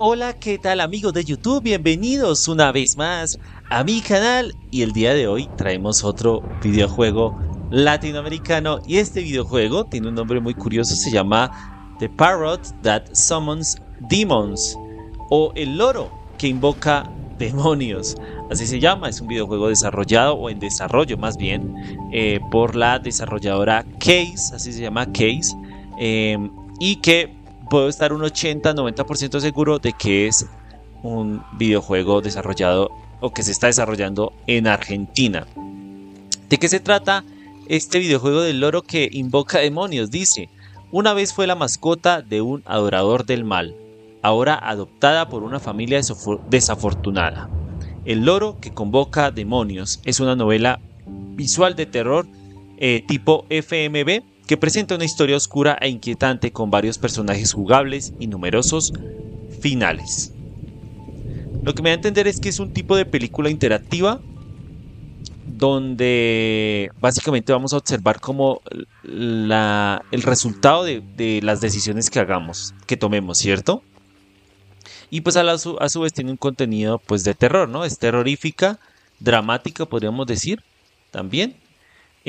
Hola, ¿qué tal amigos de YouTube? Bienvenidos una vez más a mi canal y el día de hoy traemos otro videojuego latinoamericano y este videojuego tiene un nombre muy curioso, se llama The Parrot That Summons Demons o El Loro que invoca demonios. Así se llama, es un videojuego desarrollado o en desarrollo más bien eh, por la desarrolladora Case, así se llama Case, eh, y que puedo estar un 80-90% seguro de que es un videojuego desarrollado o que se está desarrollando en Argentina. ¿De qué se trata este videojuego del loro que invoca demonios? Dice, una vez fue la mascota de un adorador del mal, ahora adoptada por una familia desafortunada. El loro que convoca demonios es una novela visual de terror eh, tipo FMB que presenta una historia oscura e inquietante con varios personajes jugables y numerosos finales. Lo que me da a entender es que es un tipo de película interactiva donde básicamente vamos a observar como el resultado de, las decisiones que hagamos, que tomemos, ¿cierto? Y pues a, a su vez tiene un contenido pues de terror, ¿no? Es terrorífica, dramática podríamos decir también.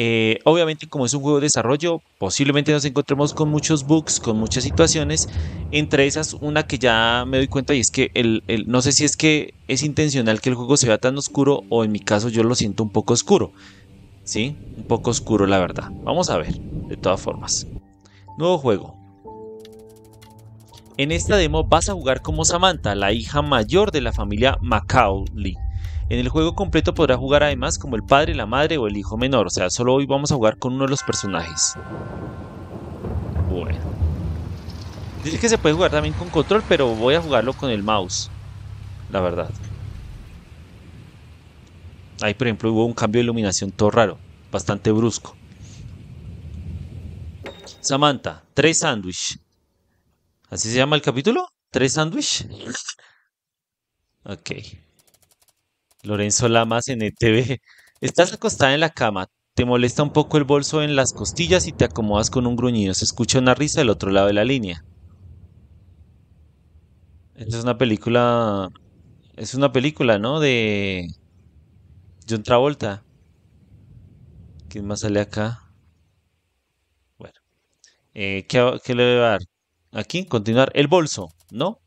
Eh, obviamente como es un juego de desarrollo, posiblemente nos encontremos con muchos bugs, con muchas situaciones. Entre esas, una que ya me doy cuenta y es que el, no sé si es que es intencional que el juego se vea tan oscuro o en mi caso yo lo siento un poco oscuro. Sí, un poco oscuro la verdad. Vamos a ver, de todas formas. Nuevo juego. En esta demo vas a jugar como Samantha, la hija mayor de la familia Macaulay en el juego completo podrá jugar además como el padre, la madre o el hijo menor, o sea, solo hoy vamos a jugar con uno de los personajes. Bueno. Dice que se puede jugar también con control, pero voy a jugarlo con el mouse, la verdad. Ahí, por ejemplo, hubo un cambio de iluminación todo raro, bastante brusco. Samantha, tres sándwich. ¿Así se llama el capítulo? ¿Tres sándwich? Ok. Lorenzo Lamas en ETV. Estás acostada en la cama, te molesta un poco el bolso en las costillas y te acomodas con un gruñido. Se escucha una risa del otro lado de la línea. es una película. Es una película, ¿no? De. John Travolta. ¿Quién más sale acá? Bueno. Eh, ¿qué, ¿Qué le voy a dar? Aquí, continuar. El bolso, ¿no?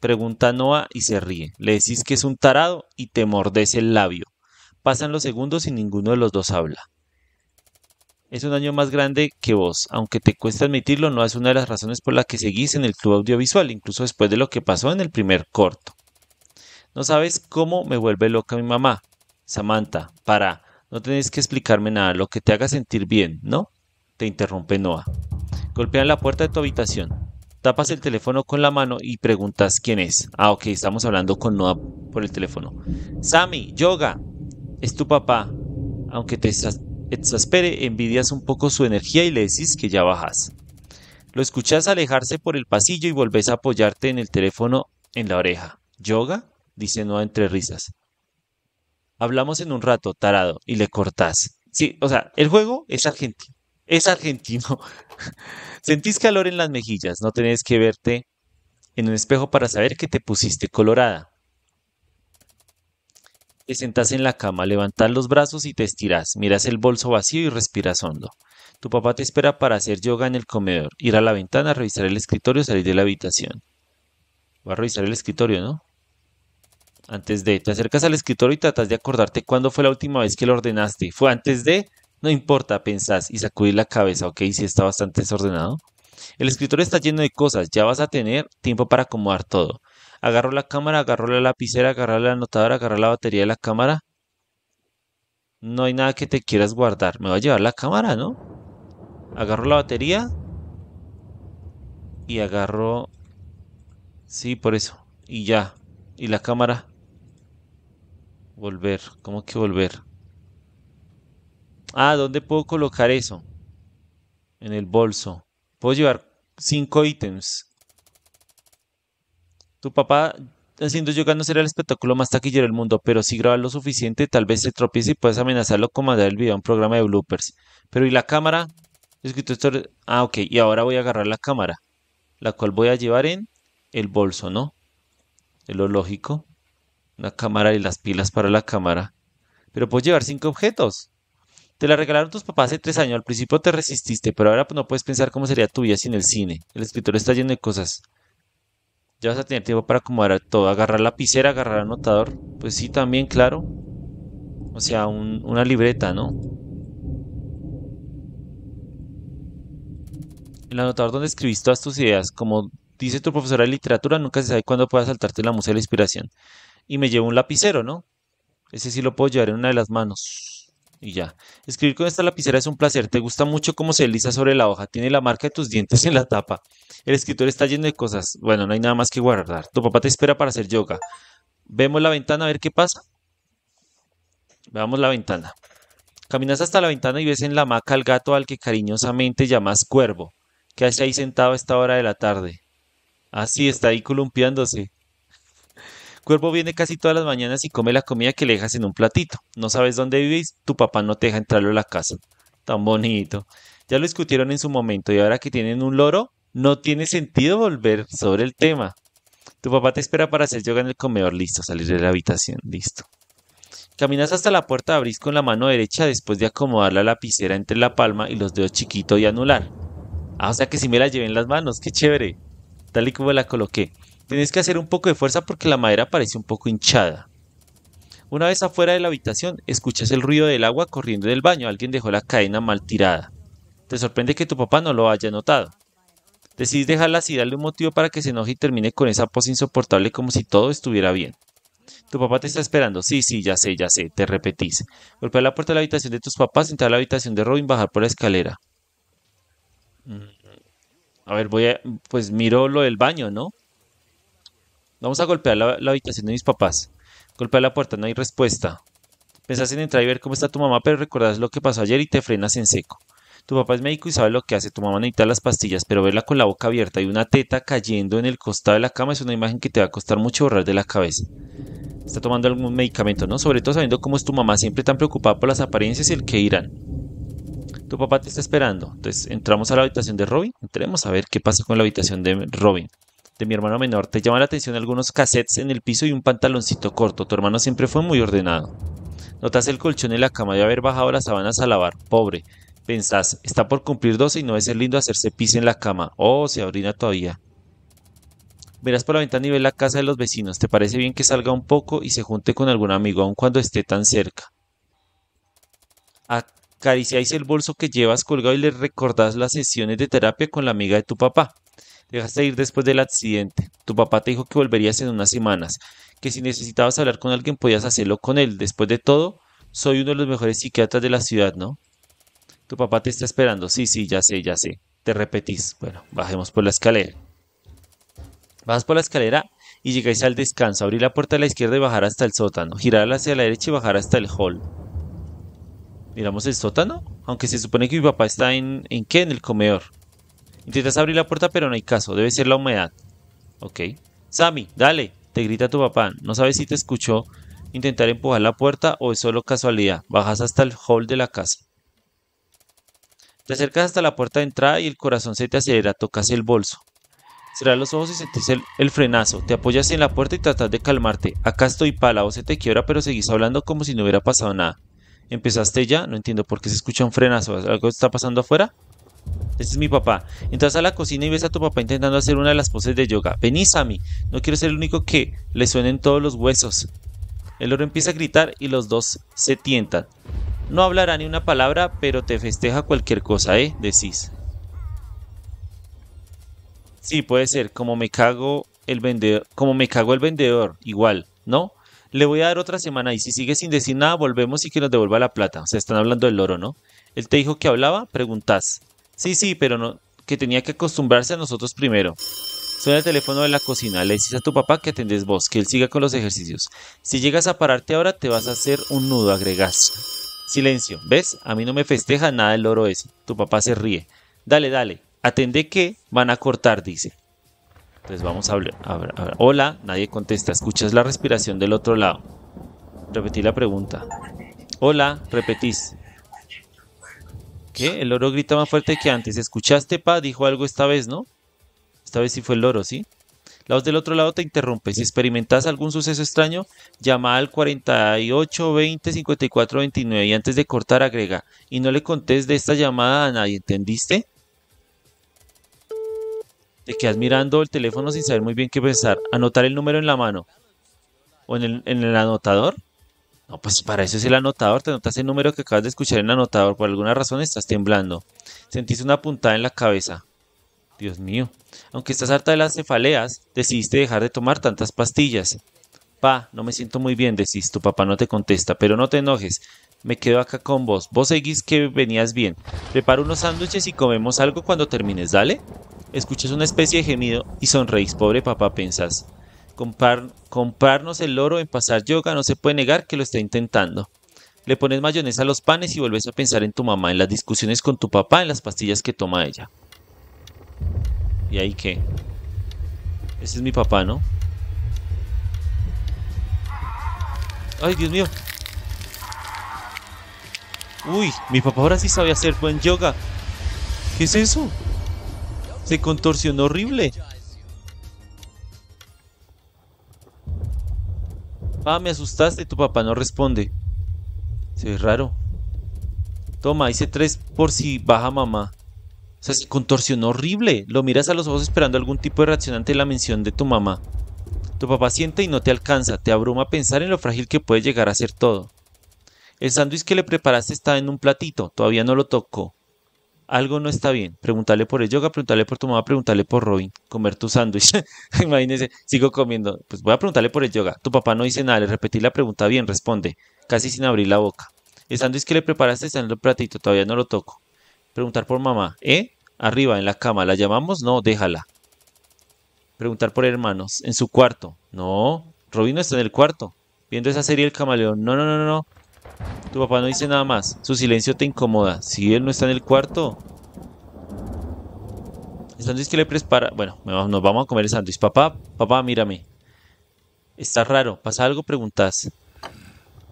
Pregunta Noah y se ríe. Le decís que es un tarado y te mordes el labio. Pasan los segundos y ninguno de los dos habla. Es un año más grande que vos, aunque te cuesta admitirlo, no es una de las razones por las que seguís en el club audiovisual, incluso después de lo que pasó en el primer corto. No sabes cómo me vuelve loca mi mamá. Samantha, para, no tenés que explicarme nada, lo que te haga sentir bien, ¿no? Te interrumpe Noah. Golpean la puerta de tu habitación tapas el teléfono con la mano y preguntas quién es. Ah, ok, estamos hablando con Noah por el teléfono. Sammy, yoga, es tu papá. Aunque te exaspere, envidias un poco su energía y le decís que ya bajas. Lo escuchas alejarse por el pasillo y volvés a apoyarte en el teléfono en la oreja. ¿Yoga? dice Noah entre risas. Hablamos en un rato, tarado, y le cortás. Sí, o sea, el juego es argentino es argentino. Sentís calor en las mejillas, no tenés que verte en un espejo para saber que te pusiste colorada. Te sentás en la cama, levantás los brazos y te estirás. Miras el bolso vacío y respiras hondo. Tu papá te espera para hacer yoga en el comedor, ir a la ventana, revisar el escritorio, salir de la habitación. Va a revisar el escritorio, ¿no? Antes de, te acercas al escritorio y tratas de acordarte cuándo fue la última vez que lo ordenaste. ¿Fue antes de? No importa, pensás y sacudí la cabeza, ok, si está bastante desordenado. El escritor está lleno de cosas, ya vas a tener tiempo para acomodar todo. Agarro la cámara, agarro la lapicera, agarro la anotadora, agarro la batería de la cámara. No hay nada que te quieras guardar. Me va a llevar la cámara, ¿no? Agarro la batería. Y agarro... Sí, por eso. Y ya. Y la cámara. Volver. ¿Cómo que volver? Ah, ¿dónde puedo colocar eso? En el bolso. Puedo llevar cinco ítems. Tu papá haciendo yoga no será el espectáculo más taquillero del mundo, pero si grabas lo suficiente, tal vez se tropiece y puedes amenazarlo con mandar el video a un programa de bloopers. Pero ¿y la cámara? Escrito Ah, ok. Y ahora voy a agarrar la cámara, la cual voy a llevar en el bolso, ¿no? Es lo lógico. La cámara y las pilas para la cámara. Pero puedo llevar cinco objetos. Te la regalaron tus papás hace tres años, al principio te resististe, pero ahora no puedes pensar cómo sería tu vida sin el cine. El escritor está lleno de cosas. Ya vas a tener tiempo para acomodar todo, agarrar lapicera, agarrar anotador. Pues sí, también, claro. O sea, una libreta, ¿no? El anotador donde escribís todas tus ideas. Como dice tu profesora de literatura, nunca se sabe cuándo pueda saltarte la musa de la inspiración. Y me llevo un lapicero, ¿no? Ese sí lo puedo llevar en una de las manos y ya. Escribir con esta lapicera es un placer. Te gusta mucho cómo se desliza sobre la hoja. Tiene la marca de tus dientes en la tapa. El escritor está lleno de cosas. Bueno, no hay nada más que guardar. Tu papá te espera para hacer yoga. Vemos la ventana a ver qué pasa. Veamos la ventana. Caminas hasta la ventana y ves en la maca al gato al que cariñosamente llamas cuervo, que hace ahí sentado a esta hora de la tarde. Así ah, está ahí columpiándose. Cuervo viene casi todas las mañanas y come la comida que le dejas en un platito. No sabes dónde vivís, tu papá no te deja entrarlo a la casa. Tan bonito. Ya lo discutieron en su momento y ahora que tienen un loro, no tiene sentido volver sobre el tema. Tu papá te espera para hacer yoga en el comedor. Listo, salir de la habitación. Listo. Caminas hasta la puerta, abrís con la mano derecha después de acomodar la lapicera entre la palma y los dedos chiquito y anular. Ah, o sea que si me la llevé en las manos, qué chévere. Tal y como la coloqué. Tienes que hacer un poco de fuerza porque la madera parece un poco hinchada. Una vez afuera de la habitación, escuchas el ruido del agua corriendo del baño. Alguien dejó la cadena mal tirada. Te sorprende que tu papá no lo haya notado. Decides dejarla así, darle un motivo para que se enoje y termine con esa pose insoportable como si todo estuviera bien. Tu papá te está esperando. Sí, sí, ya sé, ya sé, te repetís. Golpear la puerta de la habitación de tus papás, entrar a la habitación de Robin, bajar por la escalera. Mm. A ver, voy a. Pues miro lo del baño, ¿no? Vamos a golpear la, habitación de mis papás. Golpea la puerta, no hay respuesta. Pensás en entrar y ver cómo está tu mamá, pero recordás lo que pasó ayer y te frenas en seco. Tu papá es médico y sabe lo que hace. Tu mamá necesita las pastillas, pero verla con la boca abierta y una teta cayendo en el costado de la cama es una imagen que te va a costar mucho borrar de la cabeza. Está tomando algún medicamento, ¿no? Sobre todo sabiendo cómo es tu mamá, siempre tan preocupada por las apariencias y el que irán. Tu papá te está esperando. Entonces, entramos a la habitación de Robin. Entremos a ver qué pasa con la habitación de Robin de mi hermano menor, te llama la atención algunos cassettes en el piso y un pantaloncito corto. Tu hermano siempre fue muy ordenado. Notas el colchón en la cama de haber bajado las sábanas a lavar. Pobre. Pensás, está por cumplir 12 y no es ser lindo hacerse pis en la cama. Oh, se orina todavía. Verás por la ventana y ves la casa de los vecinos. ¿Te parece bien que salga un poco y se junte con algún amigo, aun cuando esté tan cerca? Acariciáis el bolso que llevas colgado y le recordás las sesiones de terapia con la amiga de tu papá. Dejaste ir después del accidente. Tu papá te dijo que volverías en unas semanas, que si necesitabas hablar con alguien podías hacerlo con él. Después de todo, soy uno de los mejores psiquiatras de la ciudad, ¿no? Tu papá te está esperando. Sí, sí, ya sé, ya sé. Te repetís. Bueno, bajemos por la escalera. Bajas por la escalera y llegáis al descanso. Abrir la puerta a la izquierda y bajar hasta el sótano. Girar hacia la derecha y bajar hasta el hall. Miramos el sótano, aunque se supone que mi papá está en, ¿en qué? En el comedor. Intentas abrir la puerta, pero no hay caso. Debe ser la humedad. Ok. Sammy, dale. Te grita tu papá. No sabes si te escuchó intentar empujar la puerta o es solo casualidad. Bajas hasta el hall de la casa. Te acercas hasta la puerta de entrada y el corazón se te acelera. Tocas el bolso. Cerras los ojos y sentís el, frenazo. Te apoyas en la puerta y tratas de calmarte. Acá estoy pala, o se te quiebra, pero seguís hablando como si no hubiera pasado nada. ¿Empezaste ya? No entiendo por qué se escucha un frenazo. ¿Algo está pasando afuera? Este es mi papá. Entras a la cocina y ves a tu papá intentando hacer una de las poses de yoga. Vení, Sammy. No quiero ser el único que le suenen todos los huesos. El loro empieza a gritar y los dos se tientan. No hablará ni una palabra, pero te festeja cualquier cosa, ¿eh? Decís. Sí, puede ser. Como me cago el vendedor. Como me cago el vendedor. Igual, ¿no? Le voy a dar otra semana y si sigue sin decir nada, volvemos y que nos devuelva la plata. O sea, están hablando del loro ¿no? Él te dijo que hablaba, preguntás Sí, sí, pero no, que tenía que acostumbrarse a nosotros primero. Suena el teléfono de la cocina. Le dices a tu papá que atendes vos, que él siga con los ejercicios. Si llegas a pararte ahora, te vas a hacer un nudo, Agregas Silencio. ¿Ves? A mí no me festeja nada el loro ese. Tu papá se ríe. Dale, dale. Atende que van a cortar, dice. Entonces vamos a hablar. Hola, nadie contesta. Escuchas la respiración del otro lado. Repetí la pregunta. Hola, repetís. El loro grita más fuerte que antes. ¿Escuchaste, pa? Dijo algo esta vez, ¿no? Esta vez sí fue el loro, ¿sí? La voz del otro lado te interrumpe. Si experimentas algún suceso extraño, llama al 48 20 y antes de cortar agrega. Y no le contes de esta llamada a nadie, ¿entendiste? Te quedas mirando el teléfono sin saber muy bien qué pensar. Anotar el número en la mano. O en el anotador. No, pues para eso es el anotador. Te notas el número que acabas de escuchar en el anotador. Por alguna razón estás temblando. sentiste una puntada en la cabeza. Dios mío. Aunque estás harta de las cefaleas, decidiste dejar de tomar tantas pastillas. Pa, no me siento muy bien, decís. Tu papá no te contesta, pero no te enojes. Me quedo acá con vos. Vos seguís que venías bien. prepara unos sándwiches y comemos algo cuando termines, dale. Escuchas una especie de gemido y sonreís. Pobre papá, pensás comprarnos el oro en pasar yoga no se puede negar que lo está intentando. Le pones mayonesa a los panes y vuelves a pensar en tu mamá, en las discusiones con tu papá, en las pastillas que toma ella. ¿Y ahí qué? Ese es mi papá, ¿no? ¡Ay, Dios mío! ¡Uy! Mi papá ahora sí sabe hacer buen yoga. ¿Qué es eso? Se contorsionó horrible. Ah, me asustaste, tu papá no responde. Se ve raro. Toma, hice tres por si baja mamá. O sea, se contorsionó horrible. Lo miras a los ojos esperando algún tipo de reacción ante la mención de tu mamá. Tu papá siente y no te alcanza, te abruma pensar en lo frágil que puede llegar a ser todo. El sándwich que le preparaste está en un platito, todavía no lo tocó algo no está bien, preguntarle por el yoga, preguntarle por tu mamá, preguntarle por Robin, comer tu sándwich. Imagínese, sigo comiendo, pues voy a preguntarle por el yoga. Tu papá no dice nada, le repetí la pregunta bien, responde, casi sin abrir la boca. El sándwich que le preparaste está en el platito, todavía no lo toco. Preguntar por mamá, ¿eh? Arriba, en la cama, ¿la llamamos? No, déjala. Preguntar por hermanos, en su cuarto. No, Robin no está en el cuarto, viendo esa serie El Camaleón. No, no, no, no, tu papá no dice nada más. Su silencio te incomoda. Si él no está en el cuarto. El sándwich que le prepara. Bueno, nos vamos a comer el sándwich. Papá, papá, mírame. Está raro. ¿Pasa algo? Preguntas.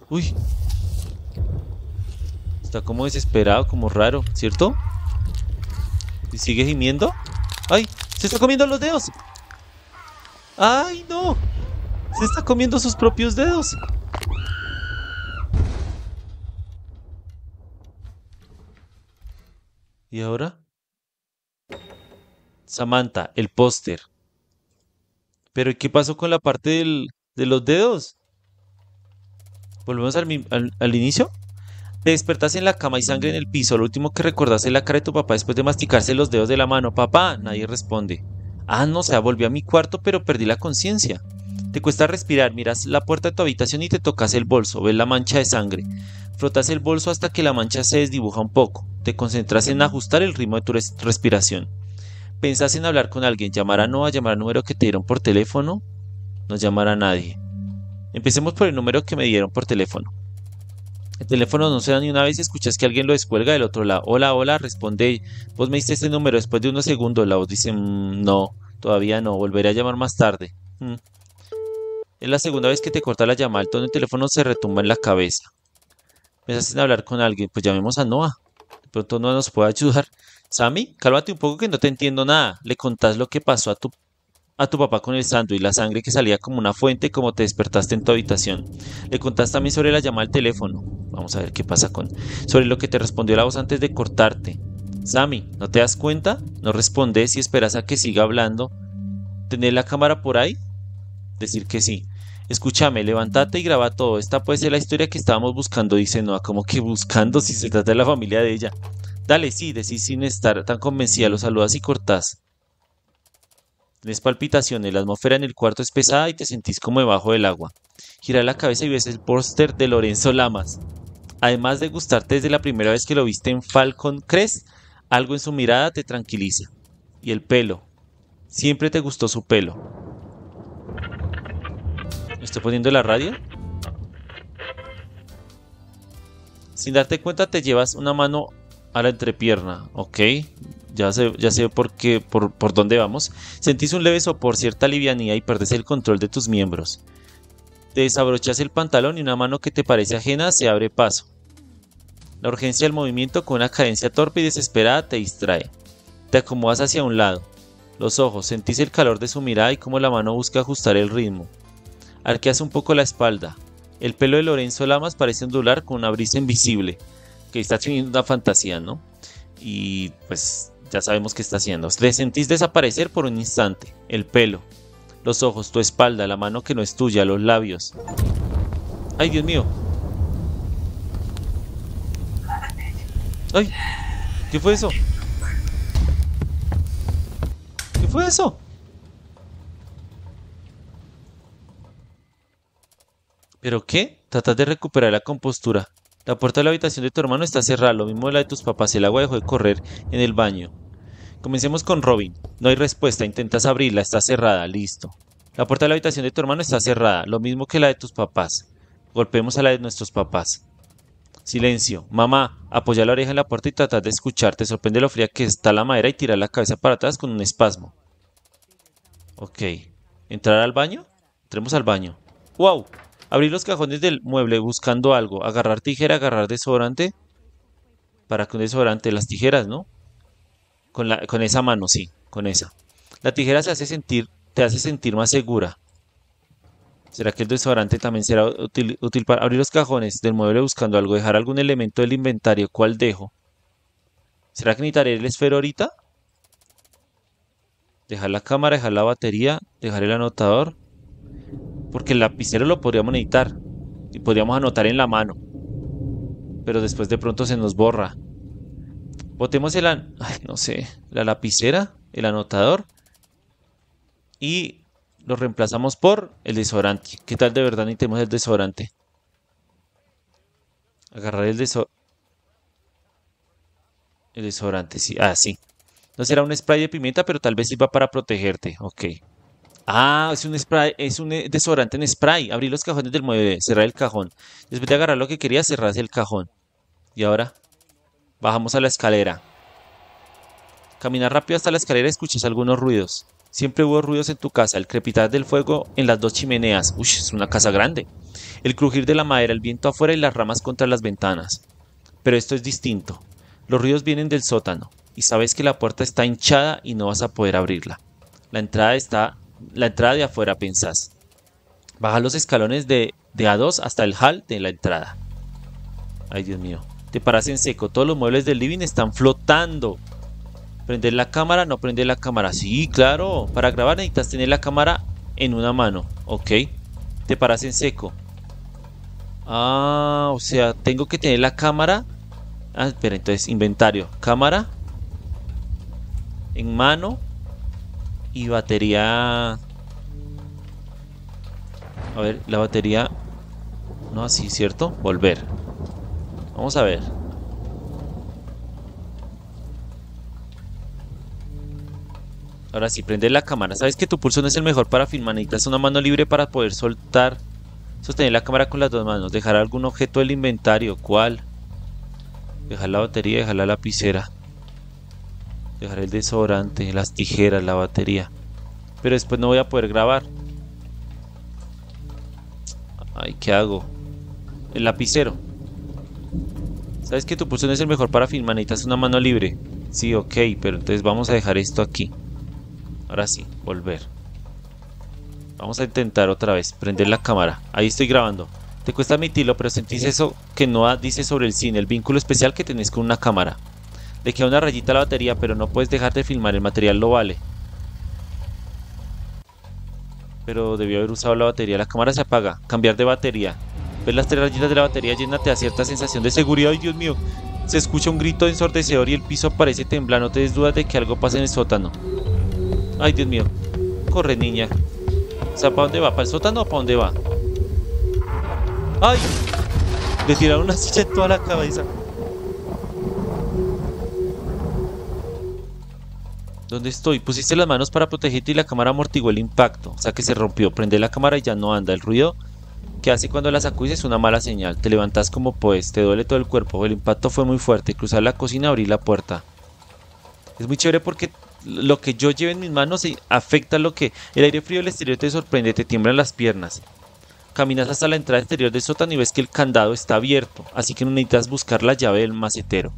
Uy. Está como desesperado, como raro, ¿cierto? ¿Y sigue gimiendo? ¡Ay! ¡Se está comiendo los dedos! ¡Ay, no! ¡Se está comiendo sus propios dedos! ¿Y ahora? Samantha, el póster. Pero ¿qué pasó con la parte de los dedos? Volvemos al, inicio. Te despertas en la cama y sangre en el piso. Lo último que recordás es la cara de tu papá después de masticarse los dedos de la mano. Papá, nadie responde. Ah, no, o sea, volví a mi cuarto, pero perdí la conciencia. Te cuesta respirar, miras la puerta de tu habitación y te tocas el bolso, ves la mancha de sangre. Frotas el bolso hasta que la mancha se desdibuja un poco te concentras en ajustar el ritmo de tu respiración. Pensás en hablar con alguien, llamar a Noah, llamar al número que te dieron por teléfono, no llamar a nadie. Empecemos por el número que me dieron por teléfono. El teléfono no se da ni una vez y escuchas que alguien lo descuelga del otro lado. Hola, hola, responde. Vos me diste este número después de unos segundos. La voz dice, mm, no, todavía no, volveré a llamar más tarde. Mm. Es la segunda vez que te corta la llamada, el tono del teléfono se retumba en la cabeza. Pensaste en hablar con alguien, pues llamemos a Noah pronto no nos puede ayudar. Sammy, cálmate un poco que no te entiendo nada. Le contás lo que pasó a tu, a tu papá con el sándwich, la sangre que salía como una fuente como te despertaste en tu habitación. Le contás también sobre la llamada al teléfono. Vamos a ver qué pasa con... Sobre lo que te respondió la voz antes de cortarte. Sammy, ¿no te das cuenta? No respondes y esperas a que siga hablando. ¿Tener la cámara por ahí? Decir que sí escúchame, levántate y graba todo. Esta puede ser la historia que estábamos buscando, dice Noah, como que buscando si se trata de la familia de ella. Dale, sí, decís sin estar tan convencida, lo saludas y cortas Tienes palpitaciones, la atmósfera en el cuarto es pesada y te sentís como debajo del agua. Gira la cabeza y ves el póster de Lorenzo Lamas. Además de gustarte desde la primera vez que lo viste en Falcon Crest, algo en su mirada te tranquiliza. Y el pelo. Siempre te gustó su pelo poniendo la radio. Sin darte cuenta te llevas una mano a la entrepierna, ¿ok? Ya sé, ya sé por, qué, por, dónde vamos. Sentís un leve sopor, cierta livianía y perdés el control de tus miembros. Te desabrochas el pantalón y una mano que te parece ajena se abre paso. La urgencia del movimiento con una cadencia torpe y desesperada te distrae. Te acomodas hacia un lado. Los ojos, sentís el calor de su mirada y cómo la mano busca ajustar el ritmo. Arqueas un poco la espalda. El pelo de Lorenzo Lamas parece ondular con una brisa invisible, que está teniendo una fantasía, ¿no? Y pues ya sabemos qué está haciendo. Le sentís desaparecer por un instante. El pelo, los ojos, tu espalda, la mano que no es tuya, los labios. ¡Ay, Dios mío! ¡Ay! ¿Qué fue eso? ¿Qué fue eso? ¿Pero qué? Tratas de recuperar la compostura. La puerta de la habitación de tu hermano está cerrada, lo mismo la de tus papás. El agua dejó de correr en el baño. Comencemos con Robin. No hay respuesta. Intentas abrirla, está cerrada. Listo. La puerta de la habitación de tu hermano está cerrada, lo mismo que la de tus papás. Golpemos a la de nuestros papás. Silencio. Mamá, apoya la oreja en la puerta y trata de escucharte. sorprende lo fría que está la madera y tira la cabeza para atrás con un espasmo. Ok. ¿Entrar al baño? Entremos al baño. ¡Wow! Abrir los cajones del mueble buscando algo. Agarrar tijera, agarrar desodorante. Para que un desodorante, las tijeras, ¿no? Con, con esa mano, sí, con esa. La tijera se hace sentir, te hace sentir más segura. ¿Será que el desodorante también será útil, útil, para abrir los cajones del mueble buscando algo, dejar algún elemento del inventario? ¿Cuál dejo? ¿Será que necesitaré el esfero ahorita? Dejar la cámara, dejar la batería, dejar el anotador porque el lapicero lo podríamos editar. y podríamos anotar en la mano. Pero después de pronto se nos borra. Botemos el... Ay, no sé, la lapicera, el anotador y lo reemplazamos por el desodorante. ¿Qué tal de verdad necesitamos el desodorante? Agarrar el desodorante. El desodorante, sí. Ah, sí. No será un spray de pimienta, pero tal vez sirva para protegerte. Ok. Ah, es un spray, es un eh, desodorante en spray. Abrí los cajones del mueble, cerrar el cajón. Después de agarrar lo que quería, cerrarse el cajón. Y ahora bajamos a la escalera. Caminar rápido hasta la escalera escuchas algunos ruidos. Siempre hubo ruidos en tu casa, el crepitar del fuego en las dos chimeneas. Uy, es una casa grande. El crujir de la madera, el viento afuera y las ramas contra las ventanas. Pero esto es distinto. Los ruidos vienen del sótano y sabes que la puerta está hinchada y no vas a poder abrirla. La entrada está la entrada de afuera, pensás Baja los escalones de, de A2 hasta el hall de la entrada. Ay, Dios mío. Te paras en seco. Todos los muebles del living están flotando. Prender la cámara, no prender la cámara. Sí, claro. Para grabar necesitas tener la cámara en una mano. Ok. Te paras en seco. Ah, o sea, tengo que tener la cámara. Ah, espera, entonces inventario. Cámara. En mano. Y batería... A ver, la batería... No, así, ¿cierto? Volver. Vamos a ver. Ahora sí, prende la cámara. Sabes que tu pulso no es el mejor para filmar. Necesitas una mano libre para poder soltar. Sostener la cámara con las dos manos. Dejar algún objeto del inventario. ¿Cuál? Dejar la batería, dejar la lapicera. Dejaré el desodorante, las tijeras, la batería. Pero después no voy a poder grabar. Ay, ¿qué hago? El lapicero. ¿Sabes que tu pulso no es el mejor para filmar? Necesitas una mano libre. Sí, ok, pero entonces vamos a dejar esto aquí. Ahora sí, volver. Vamos a intentar otra vez, prender la cámara. Ahí estoy grabando. Te cuesta admitirlo, pero sentís eso que Noah dice sobre el cine, el vínculo especial que tenés con una cámara. Le queda una rayita a la batería, pero no puedes dejar de filmar, el material lo vale. Pero debió haber usado la batería, la cámara se apaga. Cambiar de batería. Ves las tres rayitas de la batería llena te da cierta sensación de seguridad. ¡Ay, Dios mío! Se escucha un grito ensordecedor y el piso parece temblar. No te des dudas de que algo pasa en el sótano. ¡Ay, Dios mío! Corre, niña. O sea, ¿para dónde va? ¿Para el sótano o para dónde va? ¡Ay! Le tiraron una silla en toda la cabeza. ¿Dónde estoy? Pusiste las manos para protegerte y la cámara amortiguó el impacto. O sea que se rompió. Prende la cámara y ya no anda. El ruido que hace cuando la sacudes es una mala señal. Te levantas como puedes te duele todo el cuerpo. El impacto fue muy fuerte. Cruzar la cocina, abrí la puerta. Es muy chévere porque lo que yo llevo en mis manos afecta lo que el aire frío del exterior te sorprende, te tiemblan las piernas. Caminas hasta la entrada exterior de sótano y ves que el candado está abierto, así que no necesitas buscar la llave del macetero.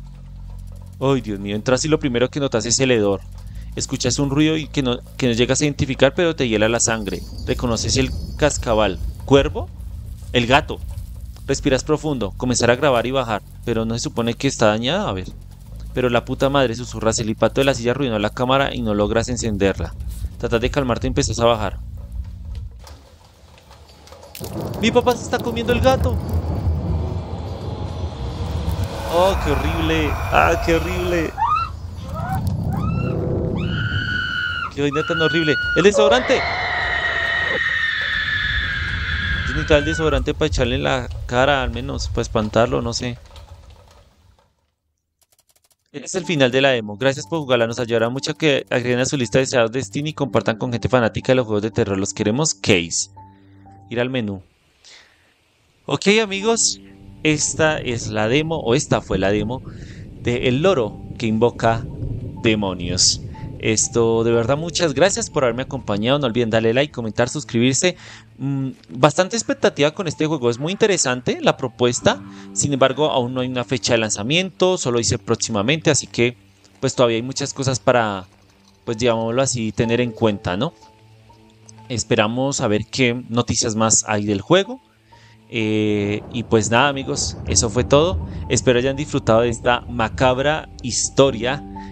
Ay, Dios mío, entras y lo primero que notas es el hedor. Escuchas un ruido y que no, que no llegas a identificar, pero te hiela la sangre. Reconoces el cascabal. ¿Cuervo? El gato. Respiras profundo, comenzar a grabar y bajar, pero no se supone que está dañada, a ver. Pero la puta madre susurras, el hipato de la silla arruinó la cámara y no logras encenderla. Tratas de calmarte y empiezas a bajar. ¡Mi papá se está comiendo el gato! ¡Oh, qué horrible! ¡Ah, qué horrible! qué día tan horrible. ¡El desodorante! Yo necesitaba el desodorante para echarle en la cara, al menos, para espantarlo, no sé. Este es el final de la demo. Gracias por jugarla. Nos ayudará mucho que agreguen a su lista de deseados de Steam y compartan con gente fanática de los juegos de terror. Los queremos case. Ir al menú. Ok amigos, esta es la demo o esta fue la demo de El Loro que invoca demonios. Esto, de verdad, muchas gracias por haberme acompañado. No olviden darle like, comentar, suscribirse. Mm, bastante expectativa con este juego. Es muy interesante la propuesta. Sin embargo, aún no hay una fecha de lanzamiento. Solo dice próximamente. Así que, pues todavía hay muchas cosas para, pues digámoslo así, tener en cuenta, ¿no? Esperamos a ver qué noticias más hay del juego. Eh, y pues nada amigos, eso fue todo. Espero hayan disfrutado de esta macabra historia